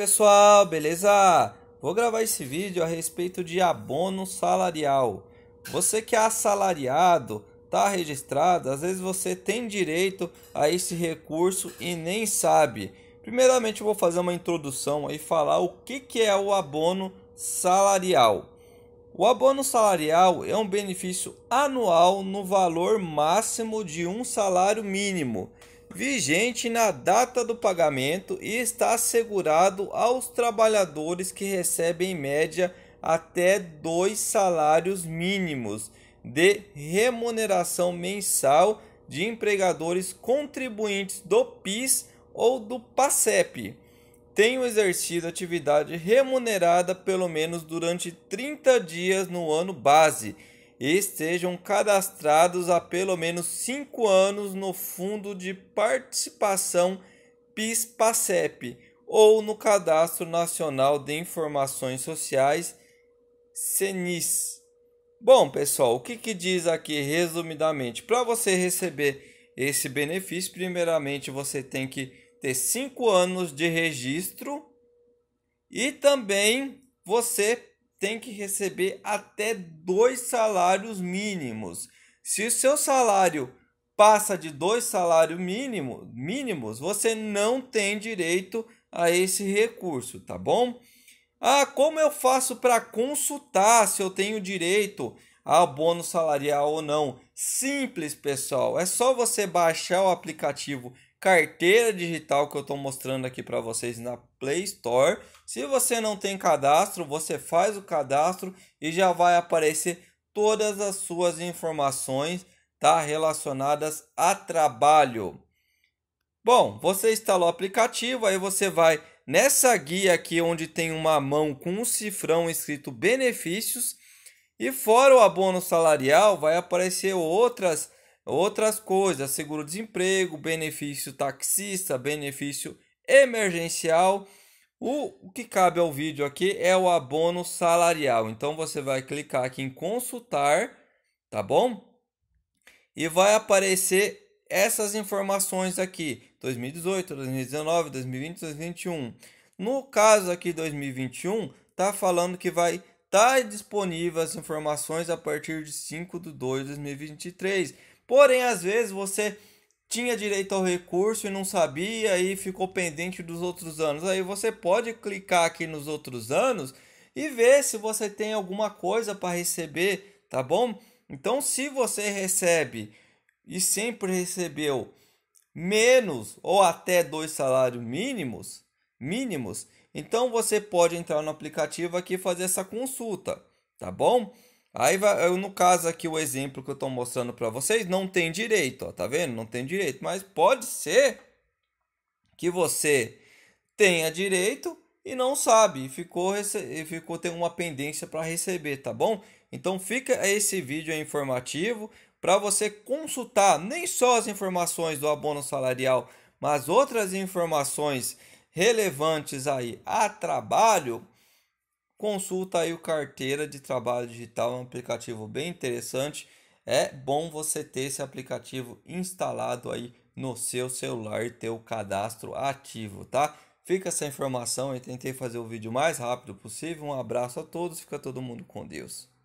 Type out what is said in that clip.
pessoal, beleza? Vou gravar esse vídeo a respeito de abono salarial. Você que é assalariado, tá registrado, às vezes você tem direito a esse recurso e nem sabe. Primeiramente, eu vou fazer uma introdução e falar o que, que é o abono salarial. O abono salarial é um benefício anual no valor máximo de um salário mínimo vigente na data do pagamento e está assegurado aos trabalhadores que recebem em média até dois salários mínimos de remuneração mensal de empregadores contribuintes do PIS ou do PASEP. Tenham exercido atividade remunerada pelo menos durante 30 dias no ano base estejam cadastrados há pelo menos cinco anos no Fundo de Participação PIS-PASEP ou no Cadastro Nacional de Informações Sociais, CENIS. Bom, pessoal, o que, que diz aqui resumidamente? Para você receber esse benefício, primeiramente você tem que ter cinco anos de registro e também você tem que receber até dois salários mínimos. Se o seu salário passa de dois salários mínimo, mínimos, você não tem direito a esse recurso, tá bom? Ah, como eu faço para consultar se eu tenho direito ao bônus salarial ou não? Simples, pessoal. É só você baixar o aplicativo carteira digital que eu estou mostrando aqui para vocês na Play Store. Se você não tem cadastro, você faz o cadastro e já vai aparecer todas as suas informações tá, relacionadas a trabalho. Bom, você instalou o aplicativo, aí você vai nessa guia aqui onde tem uma mão com um cifrão escrito benefícios e fora o abono salarial vai aparecer outras Outras coisas, seguro-desemprego, benefício taxista, benefício emergencial. O que cabe ao vídeo aqui é o abono salarial. Então você vai clicar aqui em consultar, tá bom? E vai aparecer essas informações aqui: 2018, 2019, 2020, 2021. No caso aqui 2021, tá falando que vai estar tá disponível as informações a partir de 5 de 2 de 2023. Porém, às vezes você tinha direito ao recurso e não sabia e ficou pendente dos outros anos. Aí você pode clicar aqui nos outros anos e ver se você tem alguma coisa para receber, tá bom? Então, se você recebe e sempre recebeu menos ou até dois salários mínimos, mínimos, então você pode entrar no aplicativo aqui e fazer essa consulta, tá bom? Aí vai, eu, no caso aqui o exemplo que eu estou mostrando para vocês não tem direito, ó, tá vendo? Não tem direito, mas pode ser que você tenha direito e não sabe, e ficou e ficou tem uma pendência para receber, tá bom? Então fica esse vídeo informativo para você consultar nem só as informações do abono salarial, mas outras informações relevantes aí a trabalho Consulta aí o Carteira de Trabalho Digital, é um aplicativo bem interessante. É bom você ter esse aplicativo instalado aí no seu celular e ter o cadastro ativo, tá? Fica essa informação, eu tentei fazer o vídeo mais rápido possível. Um abraço a todos, fica todo mundo com Deus.